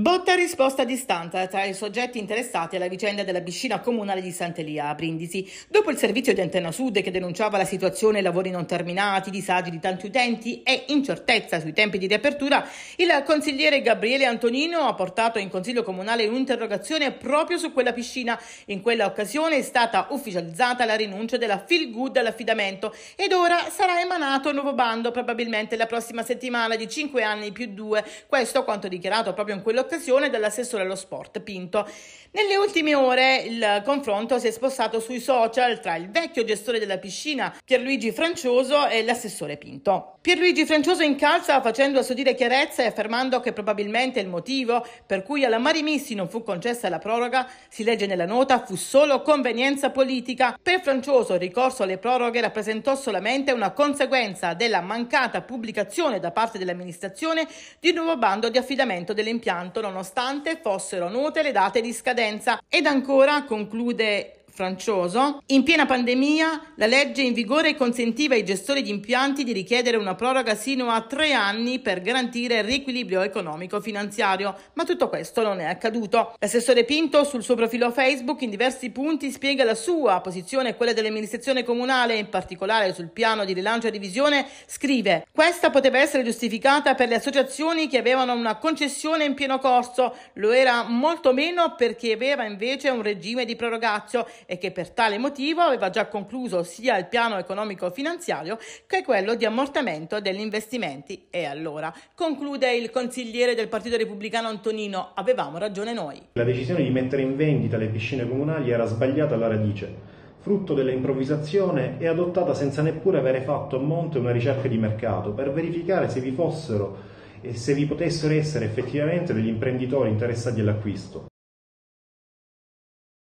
Botta risposta a distanza tra i soggetti interessati alla vicenda della piscina comunale di Sant'Elia a Brindisi. Dopo il servizio di Antenna Sud che denunciava la situazione lavori non terminati, disagi di tanti utenti e incertezza sui tempi di riapertura, il consigliere Gabriele Antonino ha portato in Consiglio Comunale un'interrogazione proprio su quella piscina. In quella occasione è stata ufficializzata la rinuncia della Feel Good all'affidamento ed ora sarà emanato un nuovo bando, probabilmente la prossima settimana di 5 anni più 2. Questo quanto dichiarato proprio in quell'occasione occasione dall'assessore allo sport Pinto. Nelle ultime ore il confronto si è spostato sui social tra il vecchio gestore della piscina Pierluigi Francioso e l'assessore Pinto. Pierluigi Francioso incalza facendo assodire chiarezza e affermando che probabilmente il motivo per cui alla Marimissi non fu concessa la proroga, si legge nella nota, fu solo convenienza politica. Per Francioso il ricorso alle proroghe rappresentò solamente una conseguenza della mancata pubblicazione da parte dell'amministrazione di un nuovo bando di affidamento dell'impianto tanto nonostante fossero note le date di scadenza. Ed ancora conclude Francioso, in piena pandemia la legge in vigore consentiva ai gestori di impianti di richiedere una proroga sino a tre anni per garantire il riequilibrio economico-finanziario, ma tutto questo non è accaduto. L'assessore Pinto sul suo profilo Facebook in diversi punti spiega la sua posizione e quella dell'amministrazione comunale, in particolare sul piano di rilancio e divisione, scrive «Questa poteva essere giustificata per le associazioni che avevano una concessione in pieno corso, lo era molto meno perché aveva invece un regime di prorogazio e che per tale motivo aveva già concluso sia il piano economico-finanziario che quello di ammortamento degli investimenti. E allora, conclude il consigliere del Partito Repubblicano Antonino, avevamo ragione noi. La decisione di mettere in vendita le piscine comunali era sbagliata alla radice frutto dell'improvvisazione e adottata senza neppure avere fatto a monte una ricerca di mercato per verificare se vi fossero e se vi potessero essere effettivamente degli imprenditori interessati all'acquisto.